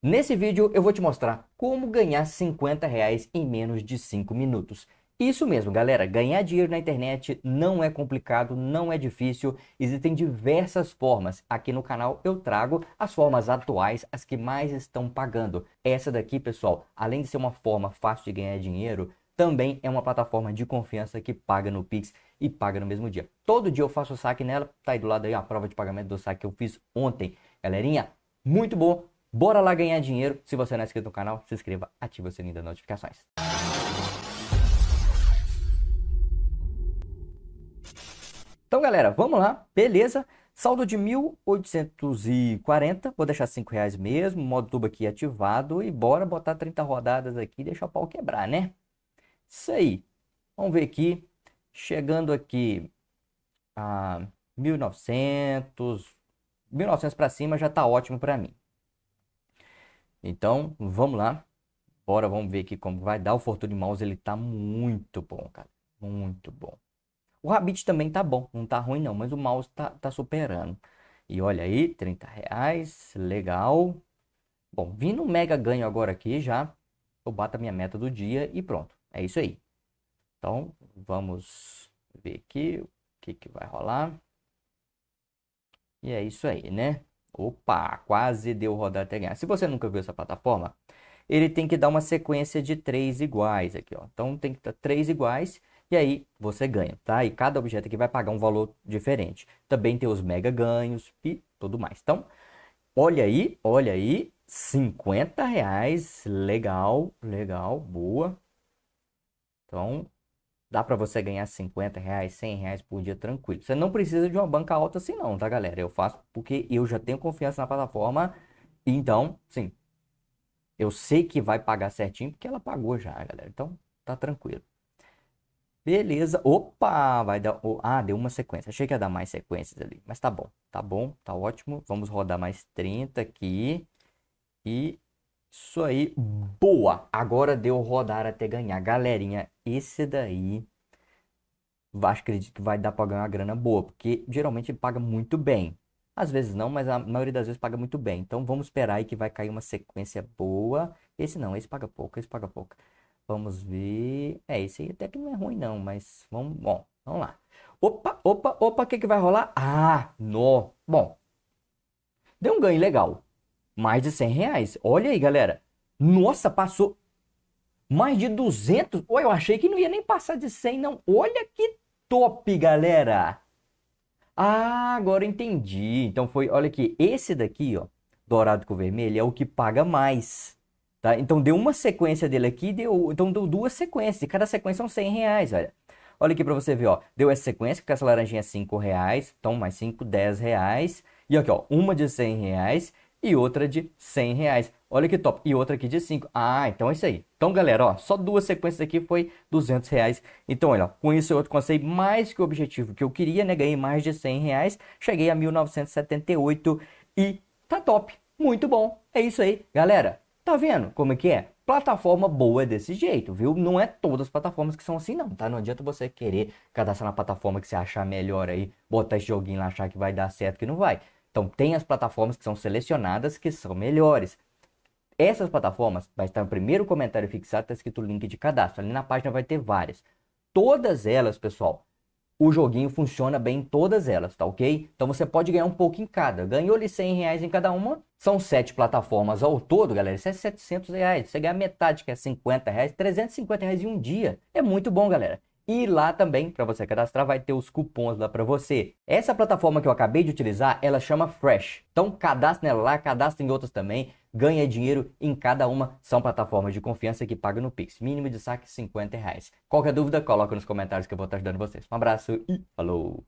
Nesse vídeo eu vou te mostrar como ganhar 50 reais em menos de 5 minutos. Isso mesmo, galera, ganhar dinheiro na internet não é complicado, não é difícil, existem diversas formas. Aqui no canal eu trago as formas atuais, as que mais estão pagando. Essa daqui, pessoal, além de ser uma forma fácil de ganhar dinheiro, também é uma plataforma de confiança que paga no Pix e paga no mesmo dia. Todo dia eu faço o saque nela, tá aí do lado aí a prova de pagamento do saque que eu fiz ontem. Galerinha, muito bom, Bora lá ganhar dinheiro. Se você não é inscrito no canal, se inscreva, ative o sininho das notificações. Então, galera, vamos lá. Beleza. Saldo de 1840, vou deixar 5 reais mesmo, modo tubo aqui ativado e bora botar 30 rodadas aqui e deixar o pau quebrar, né? Isso aí. Vamos ver aqui, chegando aqui a 1900, 1900 para cima já tá ótimo para mim. Então, vamos lá. Bora, vamos ver aqui como vai dar. O Fortune Mouse, ele tá muito bom, cara. Muito bom. O Rabbit também tá bom. Não tá ruim, não. Mas o mouse tá, tá superando. E olha aí, 30 reais. Legal. Bom, vindo um mega ganho agora aqui já. Eu bato a minha meta do dia e pronto. É isso aí. Então, vamos ver aqui o que, que vai rolar. E é isso aí, né? Opa, quase deu rodada até ganhar. Se você nunca viu essa plataforma, ele tem que dar uma sequência de três iguais aqui, ó. Então tem que estar três iguais e aí você ganha, tá? E cada objeto aqui vai pagar um valor diferente. Também tem os mega ganhos e tudo mais. Então, olha aí, olha aí, 50 reais, legal, legal, boa. Então, Dá para você ganhar 50 reais, 100 reais por dia tranquilo. Você não precisa de uma banca alta assim não, tá galera? Eu faço porque eu já tenho confiança na plataforma. Então, sim, eu sei que vai pagar certinho porque ela pagou já, galera. Então, tá tranquilo. Beleza. Opa, vai dar... Ah, deu uma sequência. Achei que ia dar mais sequências ali. Mas tá bom, tá bom, tá ótimo. Vamos rodar mais 30 aqui. E isso aí, boa! Agora deu rodar até ganhar. Galerinha, esse daí acho, acredito que vai dar para ganhar uma grana boa, porque geralmente ele paga muito bem. Às vezes não, mas a maioria das vezes paga muito bem. Então vamos esperar aí que vai cair uma sequência boa. Esse não, esse paga pouco, esse paga pouco. Vamos ver. É, esse aí até que não é ruim não, mas vamos, bom, vamos lá. Opa, opa, opa, o que que vai rolar? Ah, no. Bom, deu um ganho legal. Mais de 100 reais. Olha aí, galera. Nossa, passou mais de 200. Ou eu achei que não ia nem passar de 100, não. Olha que top, galera! Ah, agora entendi. Então foi, olha aqui, esse daqui, ó, dourado com vermelho, é o que paga mais. Tá? Então deu uma sequência dele aqui, deu, então deu duas sequências. E cada sequência são 100 reais, olha. Olha aqui para você ver, ó. Deu essa sequência, que essa laranjinha é 5 reais. Então mais 5, 10 reais. E aqui, ó, uma de 100 reais e outra de 100 reais. Olha que top. E outra aqui de 5. Ah, então é isso aí. Então, galera, ó, só duas sequências aqui foi 200 reais. Então, olha, com isso eu alcancei mais que o objetivo que eu queria, né? Ganhei mais de 100 reais. Cheguei a 1978 e tá top. Muito bom. É isso aí, galera. Tá vendo como é que é? plataforma boa desse jeito, viu? Não é todas as plataformas que são assim, não, tá? Não adianta você querer cadastrar na plataforma que você achar melhor aí, botar esse joguinho lá, achar que vai dar certo, que não vai. Então, tem as plataformas que são selecionadas que são melhores. Essas plataformas, vai estar no primeiro comentário fixado, está escrito o link de cadastro. Ali na página vai ter várias. Todas elas, pessoal, o joguinho funciona bem em todas elas, tá ok? Então você pode ganhar um pouco em cada. Ganhou-lhe 100 reais em cada uma. São sete plataformas ao todo, galera. Isso é 700 reais. Você ganha metade, que é 50 reais. 350 reais em um dia. É muito bom, galera. E lá também, para você cadastrar, vai ter os cupons lá para você. Essa plataforma que eu acabei de utilizar, ela chama Fresh. Então cadastre nela lá, cadastre em outras também, ganha dinheiro em cada uma. São plataformas de confiança que pagam no Pix. Mínimo de saque 50 reais. Qualquer dúvida, coloca nos comentários que eu vou estar ajudando vocês. Um abraço e falou!